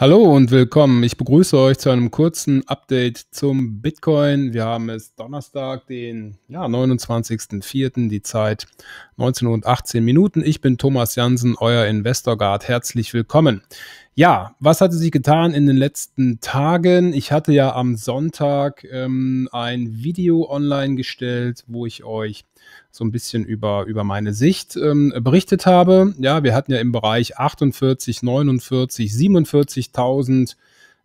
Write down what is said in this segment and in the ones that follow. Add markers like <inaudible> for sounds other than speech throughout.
Hallo und willkommen. Ich begrüße euch zu einem kurzen Update zum Bitcoin. Wir haben es Donnerstag, den ja, 29.04., die Zeit 19.18 Minuten. Ich bin Thomas Jansen, euer Investor Guard. Herzlich willkommen. Ja, was hatte sich getan in den letzten Tagen? Ich hatte ja am Sonntag ähm, ein Video online gestellt, wo ich euch so ein bisschen über, über meine Sicht ähm, berichtet habe. Ja, wir hatten ja im Bereich 48, 49, 47.000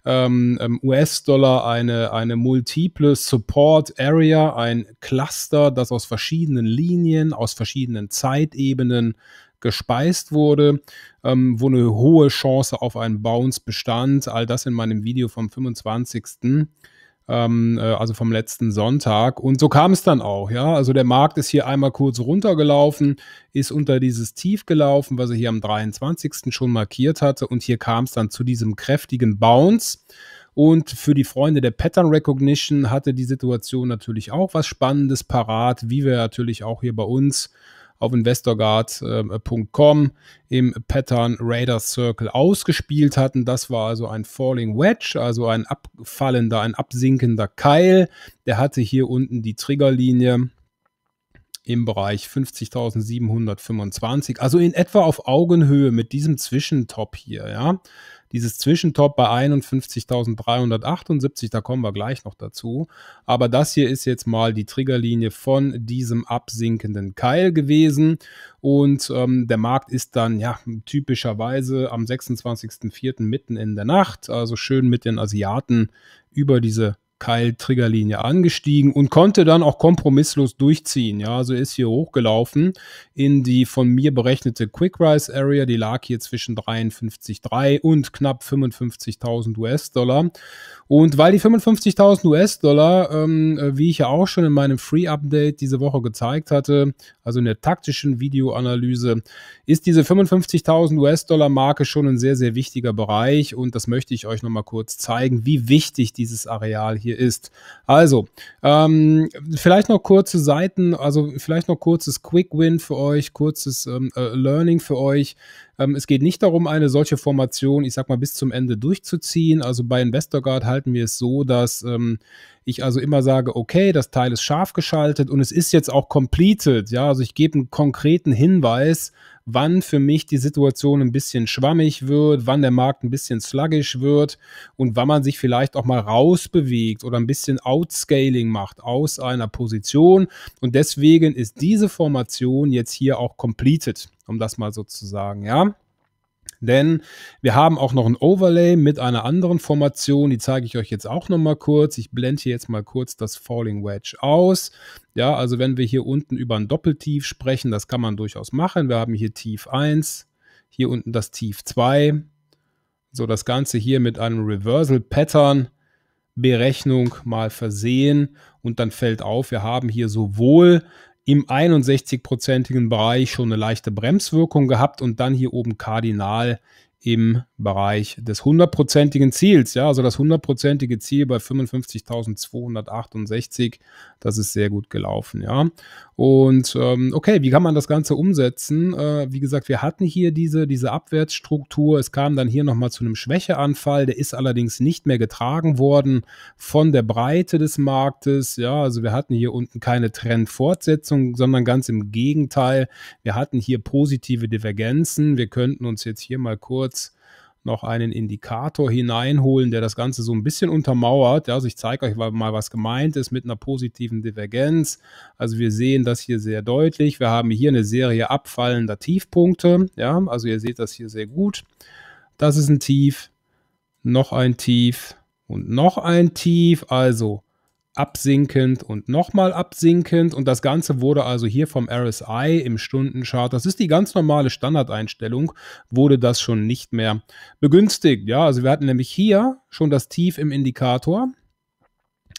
ähm, US-Dollar eine, eine multiple Support Area, ein Cluster, das aus verschiedenen Linien, aus verschiedenen Zeitebenen gespeist wurde, ähm, wo eine hohe Chance auf einen Bounce bestand. All das in meinem Video vom 25. Ähm, äh, also vom letzten Sonntag. Und so kam es dann auch, ja. Also der Markt ist hier einmal kurz runtergelaufen, ist unter dieses Tief gelaufen, was er hier am 23. schon markiert hatte. Und hier kam es dann zu diesem kräftigen Bounce. Und für die Freunde der Pattern Recognition hatte die Situation natürlich auch was Spannendes parat, wie wir natürlich auch hier bei uns auf investorguard.com äh, im Pattern Raider Circle ausgespielt hatten. Das war also ein Falling Wedge, also ein abfallender, ein absinkender Keil. Der hatte hier unten die Triggerlinie im Bereich 50.725, also in etwa auf Augenhöhe mit diesem Zwischentop hier, ja dieses Zwischentop bei 51.378, da kommen wir gleich noch dazu. Aber das hier ist jetzt mal die Triggerlinie von diesem absinkenden Keil gewesen. Und ähm, der Markt ist dann ja typischerweise am 26.04. mitten in der Nacht, also schön mit den Asiaten über diese Keiltriggerlinie angestiegen und konnte dann auch kompromisslos durchziehen. Ja, also ist hier hochgelaufen in die von mir berechnete Quick Rise Area. Die lag hier zwischen 53,3 und knapp 55.000 US-Dollar. Und weil die 55.000 US-Dollar, ähm, wie ich ja auch schon in meinem Free Update diese Woche gezeigt hatte, also in der taktischen Videoanalyse, ist diese 55.000 US-Dollar Marke schon ein sehr, sehr wichtiger Bereich. Und das möchte ich euch nochmal kurz zeigen, wie wichtig dieses Areal hier hier ist. Also, ähm, vielleicht noch kurze Seiten, also vielleicht noch kurzes Quick-Win für euch, kurzes ähm, äh, Learning für euch. Ähm, es geht nicht darum, eine solche Formation, ich sag mal, bis zum Ende durchzuziehen. Also bei InvestorGuard halten wir es so, dass ähm, ich also immer sage, okay, das Teil ist scharf geschaltet und es ist jetzt auch completed. Ja, also ich gebe einen konkreten Hinweis, wann für mich die Situation ein bisschen schwammig wird, wann der Markt ein bisschen sluggish wird und wann man sich vielleicht auch mal rausbewegt oder ein bisschen Outscaling macht aus einer Position. Und deswegen ist diese Formation jetzt hier auch completed, um das mal so zu sagen, ja. Denn wir haben auch noch ein Overlay mit einer anderen Formation, die zeige ich euch jetzt auch nochmal kurz. Ich blende hier jetzt mal kurz das Falling Wedge aus. Ja, also wenn wir hier unten über ein Doppeltief sprechen, das kann man durchaus machen. Wir haben hier Tief 1, hier unten das Tief 2. So das Ganze hier mit einem Reversal Pattern. Berechnung mal versehen und dann fällt auf, wir haben hier sowohl im 61-prozentigen Bereich schon eine leichte Bremswirkung gehabt und dann hier oben kardinal im Bereich des hundertprozentigen Ziels. Ja, also das hundertprozentige Ziel bei 55.268, das ist sehr gut gelaufen. Ja, und ähm, okay, wie kann man das Ganze umsetzen? Äh, wie gesagt, wir hatten hier diese, diese Abwärtsstruktur. Es kam dann hier nochmal zu einem Schwächeanfall. Der ist allerdings nicht mehr getragen worden von der Breite des Marktes. Ja, also wir hatten hier unten keine Trendfortsetzung, sondern ganz im Gegenteil. Wir hatten hier positive Divergenzen. Wir könnten uns jetzt hier mal kurz noch einen Indikator hineinholen, der das Ganze so ein bisschen untermauert. also ich zeige euch mal, was gemeint ist mit einer positiven Divergenz. Also wir sehen das hier sehr deutlich. Wir haben hier eine Serie abfallender Tiefpunkte. Ja, also ihr seht das hier sehr gut. Das ist ein Tief, noch ein Tief und noch ein Tief. Also absinkend und nochmal absinkend. Und das Ganze wurde also hier vom RSI im Stundenchart, das ist die ganz normale Standardeinstellung, wurde das schon nicht mehr begünstigt. Ja, also wir hatten nämlich hier schon das Tief im Indikator.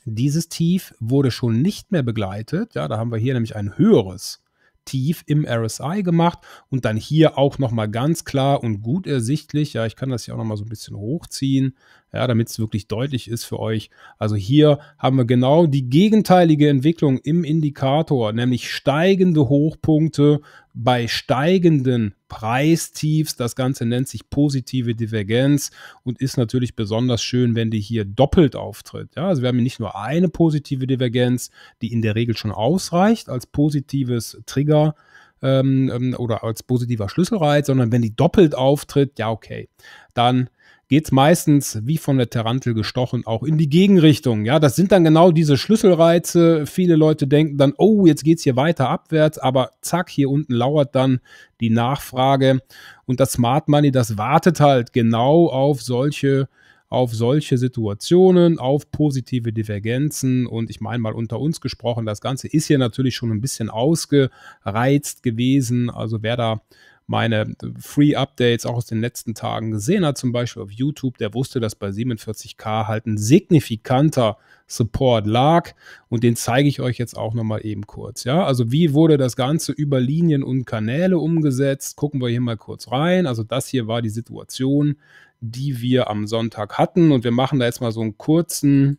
Dieses Tief wurde schon nicht mehr begleitet. Ja, da haben wir hier nämlich ein höheres tief im RSI gemacht und dann hier auch nochmal ganz klar und gut ersichtlich. Ja, ich kann das hier auch nochmal so ein bisschen hochziehen, ja, damit es wirklich deutlich ist für euch. Also hier haben wir genau die gegenteilige Entwicklung im Indikator, nämlich steigende Hochpunkte bei steigenden Preistiefs. Das Ganze nennt sich positive Divergenz und ist natürlich besonders schön, wenn die hier doppelt auftritt. Ja, also wir haben hier nicht nur eine positive Divergenz, die in der Regel schon ausreicht als positives Trigger ähm, ähm oder als positiver Schlüsselreiz, sondern wenn die doppelt auftritt, ja okay, dann geht es meistens wie von der Tarantel gestochen auch in die Gegenrichtung. Ja, das sind dann genau diese Schlüsselreize. Viele Leute denken dann, oh, jetzt geht es hier weiter abwärts, aber zack, hier unten lauert dann die Nachfrage und das Smart Money, das wartet halt genau auf solche auf solche Situationen, auf positive Divergenzen und ich meine mal unter uns gesprochen, das Ganze ist hier natürlich schon ein bisschen ausgereizt gewesen. Also wer da meine Free-Updates auch aus den letzten Tagen gesehen hat, zum Beispiel auf YouTube, der wusste, dass bei 47k halt ein signifikanter Support lag und den zeige ich euch jetzt auch nochmal eben kurz. Ja, also wie wurde das Ganze über Linien und Kanäle umgesetzt? Gucken wir hier mal kurz rein. Also das hier war die Situation, die wir am Sonntag hatten und wir machen da jetzt mal so einen kurzen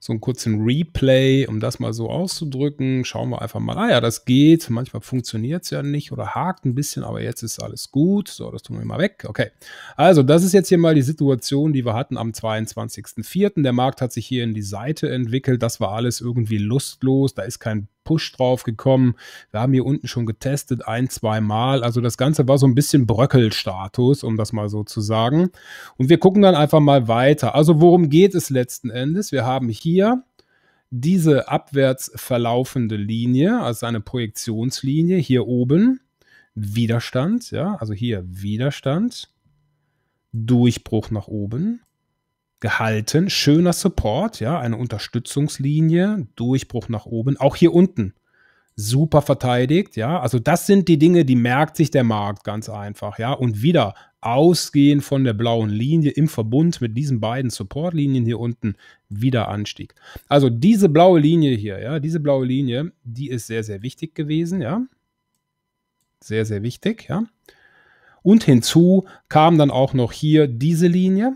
so einen kurzen Replay, um das mal so auszudrücken. Schauen wir einfach mal. Ah ja, das geht. Manchmal funktioniert es ja nicht oder hakt ein bisschen, aber jetzt ist alles gut. So, das tun wir mal weg. Okay. Also, das ist jetzt hier mal die Situation, die wir hatten am 22.04. Der Markt hat sich hier in die Seite entwickelt. Das war alles irgendwie lustlos. Da ist kein Push drauf gekommen. Wir haben hier unten schon getestet, ein, zwei Mal. Also das Ganze war so ein bisschen Bröckelstatus, um das mal so zu sagen. Und wir gucken dann einfach mal weiter. Also worum geht es letzten Endes? Wir haben hier diese abwärts verlaufende Linie, also eine Projektionslinie hier oben, Widerstand, ja, also hier Widerstand, Durchbruch nach oben gehalten. Schöner Support, ja, eine Unterstützungslinie, Durchbruch nach oben, auch hier unten. Super verteidigt, ja. Also, das sind die Dinge, die merkt sich der Markt ganz einfach, ja. Und wieder ausgehend von der blauen Linie im Verbund mit diesen beiden Supportlinien hier unten wieder Anstieg. Also, diese blaue Linie hier, ja, diese blaue Linie, die ist sehr, sehr wichtig gewesen, ja. Sehr, sehr wichtig, ja. Und hinzu kam dann auch noch hier diese Linie,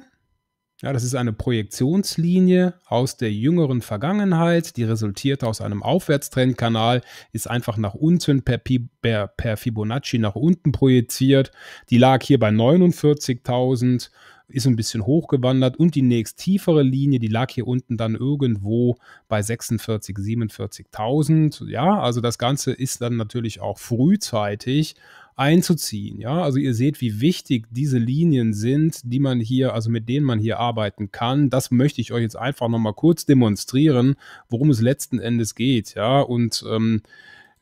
ja, das ist eine Projektionslinie aus der jüngeren Vergangenheit, die resultiert aus einem Aufwärtstrendkanal, ist einfach nach unten per, per, per Fibonacci nach unten projiziert. Die lag hier bei 49.000 ist ein bisschen hochgewandert und die nächst tiefere Linie, die lag hier unten dann irgendwo bei 46, 47.000. Ja, also das Ganze ist dann natürlich auch frühzeitig einzuziehen. Ja, also ihr seht, wie wichtig diese Linien sind, die man hier, also mit denen man hier arbeiten kann. Das möchte ich euch jetzt einfach nochmal kurz demonstrieren, worum es letzten Endes geht. Ja, und ähm,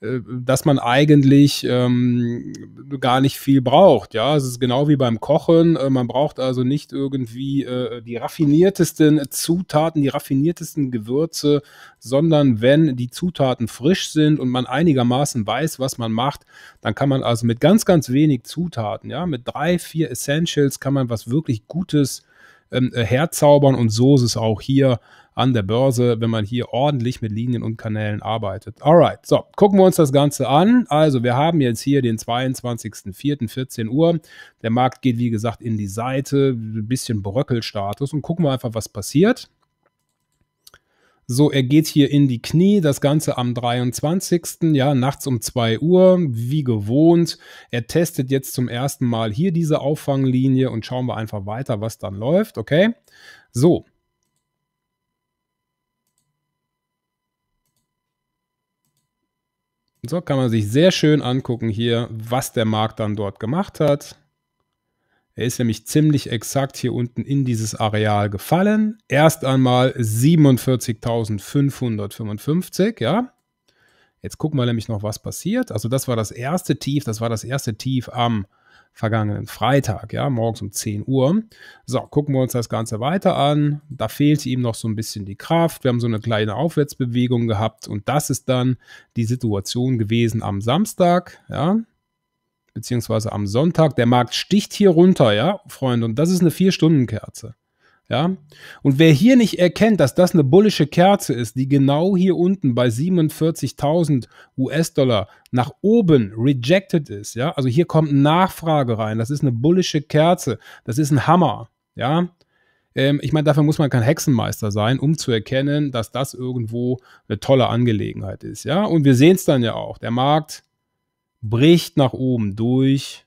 äh, dass man eigentlich ähm, gar nicht viel braucht. Ja, es ist genau wie beim Kochen. Äh, man braucht also nicht irgendwie äh, die raffiniertesten Zutaten, die raffiniertesten Gewürze, sondern wenn die Zutaten frisch sind und man einigermaßen weiß, was man macht, dann kann man also mit ganz, ganz wenig Zutaten, ja, mit drei, vier Essentials kann man was wirklich Gutes ähm, äh, herzaubern. Und so ist es auch hier an der Börse, wenn man hier ordentlich mit Linien und Kanälen arbeitet. Alright, so, gucken wir uns das Ganze an. Also, wir haben jetzt hier den 22.04.14 Uhr. Der Markt geht, wie gesagt, in die Seite, ein bisschen Bröckelstatus und gucken wir einfach, was passiert. So, er geht hier in die Knie, das Ganze am 23. Ja, nachts um 2 Uhr, wie gewohnt. Er testet jetzt zum ersten Mal hier diese Auffanglinie und schauen wir einfach weiter, was dann läuft, okay? So, So kann man sich sehr schön angucken hier, was der Markt dann dort gemacht hat. Er ist nämlich ziemlich exakt hier unten in dieses Areal gefallen. Erst einmal 47.555, ja. Jetzt gucken wir nämlich noch, was passiert. Also das war das erste Tief, das war das erste Tief am vergangenen Freitag, ja, morgens um 10 Uhr. So, gucken wir uns das Ganze weiter an. Da fehlt ihm noch so ein bisschen die Kraft. Wir haben so eine kleine Aufwärtsbewegung gehabt und das ist dann die Situation gewesen am Samstag, ja beziehungsweise am Sonntag. Der Markt sticht hier runter, ja, Freunde, und das ist eine Vier-Stunden-Kerze. Ja? Und wer hier nicht erkennt, dass das eine bullische Kerze ist, die genau hier unten bei 47.000 US-Dollar nach oben rejected ist, ja, also hier kommt Nachfrage rein, das ist eine bullische Kerze, das ist ein Hammer, ja. Ähm, ich meine, dafür muss man kein Hexenmeister sein, um zu erkennen, dass das irgendwo eine tolle Angelegenheit ist, ja. Und wir sehen es dann ja auch, der Markt bricht nach oben durch,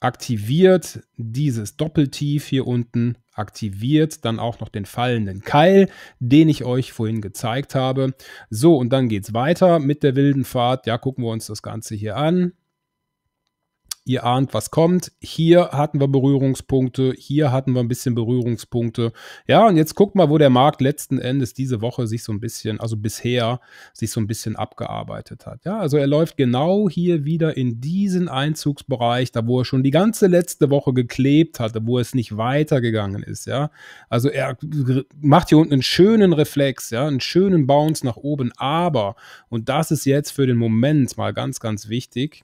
aktiviert dieses Doppeltief hier unten, aktiviert dann auch noch den fallenden Keil, den ich euch vorhin gezeigt habe. So, und dann geht es weiter mit der wilden Fahrt. Ja, gucken wir uns das Ganze hier an ihr ahnt, was kommt. Hier hatten wir Berührungspunkte, hier hatten wir ein bisschen Berührungspunkte. Ja, und jetzt guckt mal, wo der Markt letzten Endes diese Woche sich so ein bisschen, also bisher, sich so ein bisschen abgearbeitet hat. Ja, also er läuft genau hier wieder in diesen Einzugsbereich, da wo er schon die ganze letzte Woche geklebt hatte, wo es nicht weitergegangen ist. Ja, also er macht hier unten einen schönen Reflex, ja, einen schönen Bounce nach oben, aber, und das ist jetzt für den Moment mal ganz, ganz wichtig,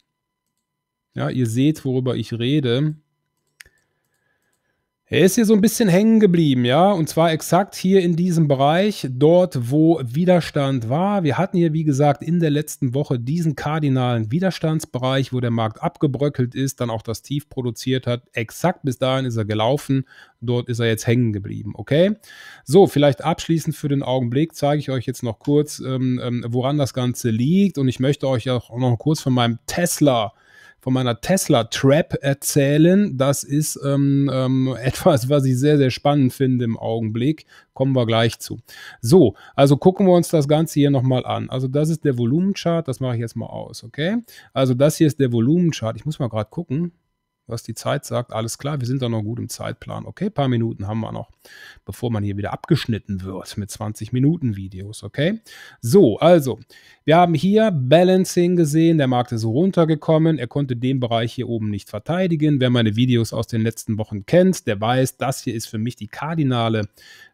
ja, ihr seht, worüber ich rede. Er ist hier so ein bisschen hängen geblieben, ja, und zwar exakt hier in diesem Bereich, dort, wo Widerstand war. Wir hatten hier, wie gesagt, in der letzten Woche diesen kardinalen Widerstandsbereich, wo der Markt abgebröckelt ist, dann auch das Tief produziert hat. Exakt bis dahin ist er gelaufen, dort ist er jetzt hängen geblieben, okay? So, vielleicht abschließend für den Augenblick zeige ich euch jetzt noch kurz, ähm, ähm, woran das Ganze liegt und ich möchte euch auch noch kurz von meinem Tesla äh, von meiner Tesla Trap erzählen. Das ist ähm, ähm, <laughs> etwas, was ich sehr, sehr spannend finde im Augenblick. Kommen wir gleich zu. So, also gucken wir uns das Ganze hier nochmal an. Also das ist der Volumenchart. Das mache ich jetzt mal aus, okay? Also das hier ist der Volumenchart. Ich muss mal gerade gucken was die Zeit sagt, alles klar, wir sind da noch gut im Zeitplan. Okay, paar Minuten haben wir noch, bevor man hier wieder abgeschnitten wird mit 20 Minuten Videos, okay? So, also, wir haben hier Balancing gesehen, der Markt ist runtergekommen, er konnte den Bereich hier oben nicht verteidigen. Wer meine Videos aus den letzten Wochen kennt, der weiß, das hier ist für mich die kardinale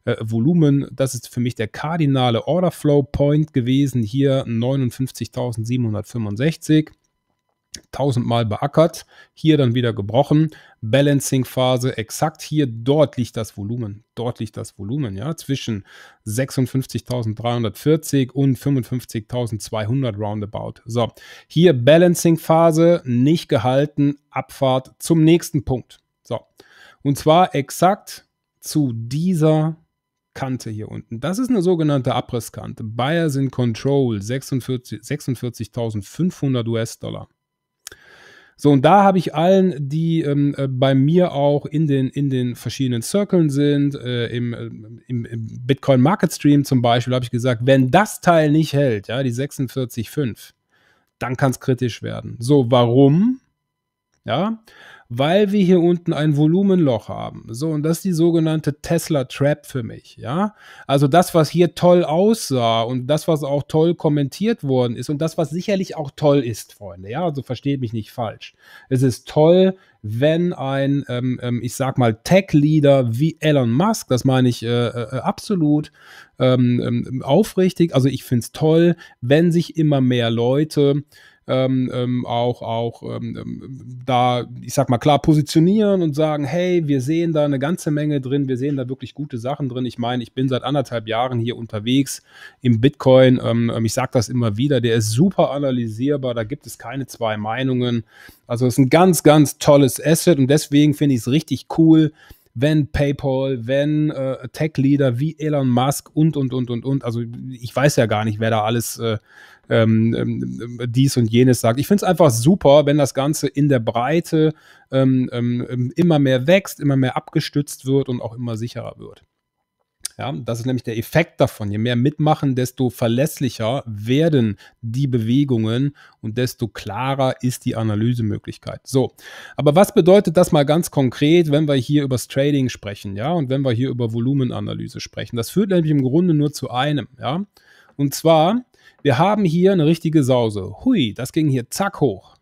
äh, Volumen, das ist für mich der kardinale Order Flow Point gewesen, hier 59.765 tausendmal beackert, hier dann wieder gebrochen, Balancing-Phase, exakt hier, deutlich das Volumen, deutlich das Volumen, ja, zwischen 56.340 und 55.200 roundabout. So, hier Balancing-Phase, nicht gehalten, Abfahrt zum nächsten Punkt. So, und zwar exakt zu dieser Kante hier unten. Das ist eine sogenannte Abrisskante. Buyers in Control, 46.500 46 US-Dollar. So, und da habe ich allen, die ähm, äh, bei mir auch in den, in den verschiedenen Circlen sind, äh, im, äh, im, im, Bitcoin Market Stream zum Beispiel, habe ich gesagt, wenn das Teil nicht hält, ja, die 46,5, dann kann es kritisch werden. So, warum? Ja, weil wir hier unten ein Volumenloch haben. So, und das ist die sogenannte Tesla Trap für mich, ja. Also das, was hier toll aussah und das, was auch toll kommentiert worden ist und das, was sicherlich auch toll ist, Freunde, ja, also versteht mich nicht falsch. Es ist toll, wenn ein, ähm, ähm, ich sag mal, Tech-Leader wie Elon Musk, das meine ich äh, äh, absolut ähm, ähm aufrichtig, also ich finde es toll, wenn sich immer mehr Leute ähm, ähm, auch, auch ähm, ähm, da, ich sag mal, klar positionieren und sagen, hey, wir sehen da eine ganze Menge drin, wir sehen da wirklich gute Sachen drin. Ich meine, ich bin seit anderthalb Jahren hier unterwegs im Bitcoin. Ähm, ähm ich sage das immer wieder, der ist super analysierbar, da gibt es keine zwei Meinungen. Also es ist ein ganz, ganz tolles Asset und deswegen finde ich es richtig cool, wenn PayPal, wenn äh, Tech-Leader wie Elon Musk und, und, und, und, und. Also ich weiß ja gar nicht, wer da alles äh, ähm, ähm äh, dies und jenes sagt. Ich finde es einfach super, wenn das Ganze in der Breite ähm, ähm, ähm, immer mehr wächst, immer mehr abgestützt wird und auch immer sicherer wird. Ja, das ist nämlich der Effekt davon. Je mehr mitmachen, desto verlässlicher werden die Bewegungen und desto klarer ist die Analysemöglichkeit. So, aber was bedeutet das mal ganz konkret, wenn wir hier über das Trading sprechen, ja, und wenn wir hier über Volumenanalyse sprechen? Das führt nämlich im Grunde nur zu einem, ja. Und zwar wir haben hier eine richtige Sause. Hui, das ging hier zack hoch.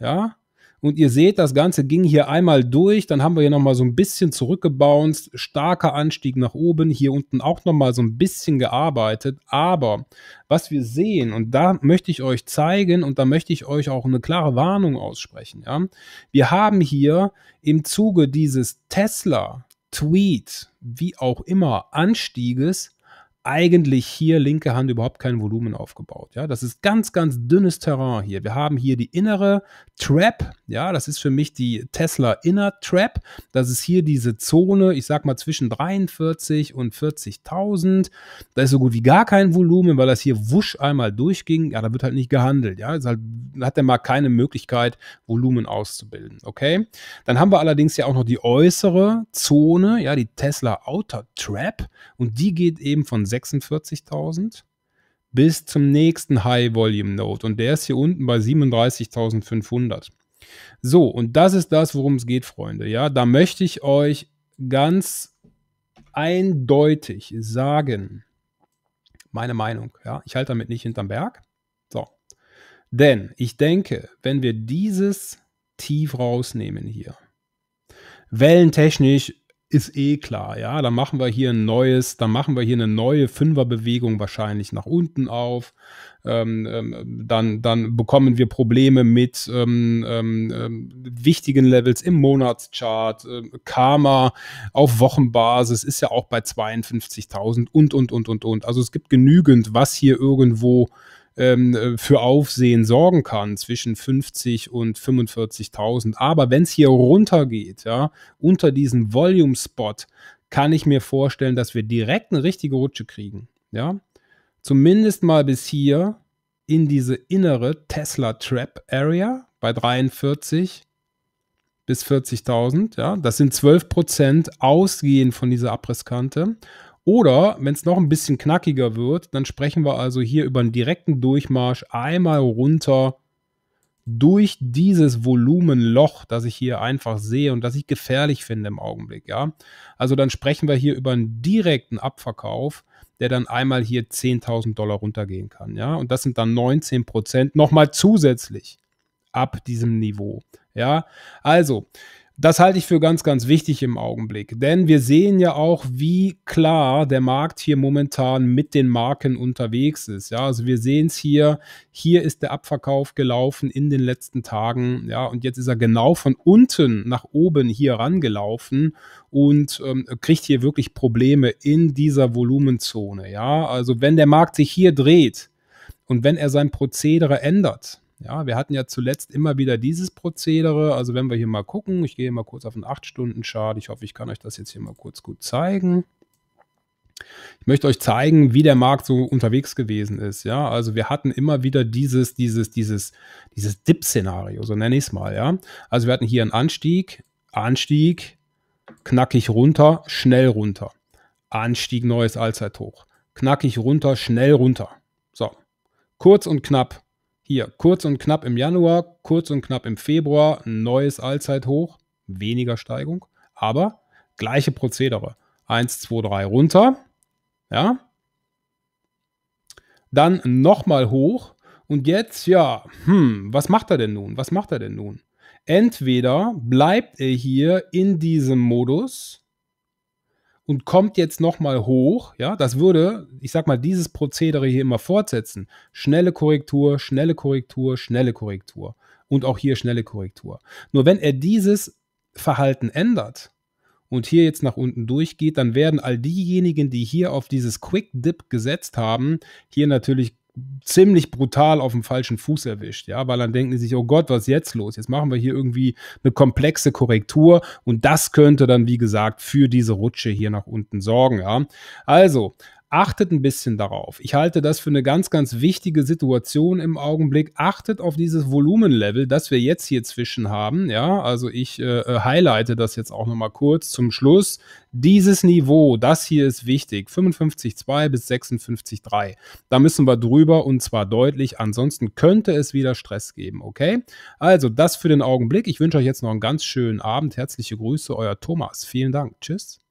Ja, und ihr seht, das Ganze ging hier einmal durch. Dann haben wir hier nochmal so ein bisschen zurückgebounced. Starker Anstieg nach oben. Hier unten auch nochmal so ein bisschen gearbeitet. Aber was wir sehen, und da möchte ich euch zeigen und da möchte ich euch auch eine klare Warnung aussprechen. Ja? Wir haben hier im Zuge dieses Tesla-Tweet, wie auch immer, Anstieges eigentlich hier linke Hand überhaupt kein Volumen aufgebaut. Ja, das ist ganz, ganz dünnes Terrain hier. Wir haben hier die innere Trap. Ja, das ist für mich die Tesla Inner Trap. Das ist hier diese Zone, ich sag mal zwischen 43 und 40.000. Da ist so gut wie gar kein Volumen, weil das hier wusch einmal durchging. Ja, da wird halt nicht gehandelt. Ja, halt, hat der mal keine Möglichkeit, Volumen auszubilden. Okay. Dann haben wir allerdings ja auch noch die äußere Zone, ja, die Tesla Outer Trap. Und die geht eben von 46.000 bis zum nächsten High Volume Node und der ist hier unten bei 37.500. So, und das ist das, worum es geht, Freunde. Ja, da möchte ich euch ganz eindeutig sagen, meine Meinung, ja, ich halte damit nicht hinterm Berg. So. Denn ich denke, wenn wir dieses Tief rausnehmen hier, wellentechnisch ist eh klar, ja, dann machen wir hier ein neues, dann machen wir hier eine neue Fünferbewegung wahrscheinlich nach unten auf. Ähm, ähm, dann, dann bekommen wir Probleme mit ähm, ähm, ähm wichtigen Levels im Monatschart, äh, Karma auf Wochenbasis ist ja auch bei 52.000 und, und, und, und, und. Also es gibt genügend, was hier irgendwo ähm, für Aufsehen sorgen kann, zwischen 50 und 45.000. Aber wenn es hier runtergeht, ja, unter diesen Volume-Spot, kann ich mir vorstellen, dass wir direkt eine richtige Rutsche kriegen. Ja, zumindest mal bis hier in diese innere Tesla Trap Area bei 43 bis 40.000. Ja, das sind 12 Prozent ausgehend von dieser Abrisskante. Oder wenn es noch ein bisschen knackiger wird, dann sprechen wir also hier über einen direkten Durchmarsch einmal runter durch dieses Volumenloch, das ich hier einfach sehe und das ich gefährlich finde im Augenblick, ja. Also dann sprechen wir hier über einen direkten Abverkauf, der dann einmal hier 10.000 Dollar runtergehen kann, ja. Und das sind dann 19 Prozent nochmal zusätzlich ab diesem Niveau, ja. Also das halte ich für ganz, ganz wichtig im Augenblick, denn wir sehen ja auch, wie klar der Markt hier momentan mit den Marken unterwegs ist. Ja, also wir sehen es hier, hier ist der Abverkauf gelaufen in den letzten Tagen. Ja, und jetzt ist er genau von unten nach oben hier rangelaufen und ähm, kriegt hier wirklich Probleme in dieser Volumenzone. Ja, also wenn der Markt sich hier dreht und wenn er sein Prozedere ändert, ja, wir hatten ja zuletzt immer wieder dieses Prozedere. Also wenn wir hier mal gucken, ich gehe mal kurz auf einen 8-Stunden-Chart. Ich hoffe, ich kann euch das jetzt hier mal kurz gut zeigen. Ich möchte euch zeigen, wie der Markt so unterwegs gewesen ist. Ja, also wir hatten immer wieder dieses, dieses, dieses, dieses Dip-Szenario, so nenne ich es mal. Ja, also wir hatten hier einen Anstieg, Anstieg, knackig runter, schnell runter. Anstieg, neues Allzeithoch. Knackig runter, schnell runter. So, kurz und knapp. Hier, kurz und knapp im Januar, kurz und knapp im Februar, neues Allzeithoch, weniger Steigung, aber gleiche Prozedere. 1, 2, 3 runter, ja. Dann nochmal hoch und jetzt, ja, hm, was macht er denn nun? Was macht er denn nun? Entweder bleibt er hier in diesem Modus, und kommt jetzt nochmal hoch, ja, das würde, ich sag mal, dieses Prozedere hier immer fortsetzen. Schnelle Korrektur, schnelle Korrektur, schnelle Korrektur und auch hier schnelle Korrektur. Nur wenn er dieses Verhalten ändert und hier jetzt nach unten durchgeht, dann werden all diejenigen, die hier auf dieses Quick Dip gesetzt haben, hier natürlich ziemlich brutal auf dem falschen Fuß erwischt, ja, weil dann denken die sich, oh Gott, was ist jetzt los? Jetzt machen wir hier irgendwie eine komplexe Korrektur und das könnte dann, wie gesagt, für diese Rutsche hier nach unten sorgen, ja. Also, Achtet ein bisschen darauf. Ich halte das für eine ganz, ganz wichtige Situation im Augenblick. Achtet auf dieses Volumenlevel, das wir jetzt hier zwischen haben. Ja, also ich äh, äh highlighte das jetzt auch nochmal kurz zum Schluss. Dieses Niveau, das hier ist wichtig. 55,2 bis 56,3. Da müssen wir drüber und zwar deutlich. Ansonsten könnte es wieder Stress geben. Okay? Also das für den Augenblick. Ich wünsche euch jetzt noch einen ganz schönen Abend. Herzliche Grüße, euer Thomas. Vielen Dank. Tschüss.